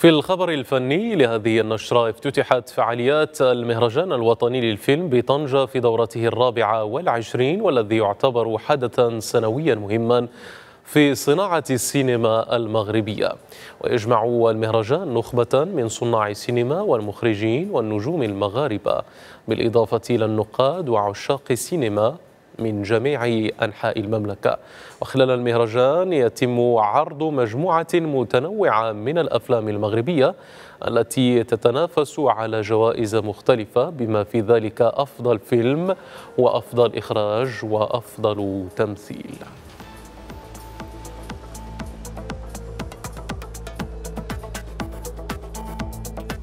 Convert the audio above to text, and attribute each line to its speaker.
Speaker 1: في الخبر الفني لهذه النشرة افتتحت فعاليات المهرجان الوطني للفيلم بطنجة في دورته الرابعة والعشرين والذي يعتبر حدثا سنويا مهما في صناعة السينما المغربية ويجمع المهرجان نخبة من صناع السينما والمخرجين والنجوم المغاربة بالإضافة إلى النقاد وعشاق السينما من جميع أنحاء المملكة وخلال المهرجان يتم عرض مجموعة متنوعة من الأفلام المغربية التي تتنافس على جوائز مختلفة بما في ذلك أفضل فيلم وأفضل إخراج وأفضل تمثيل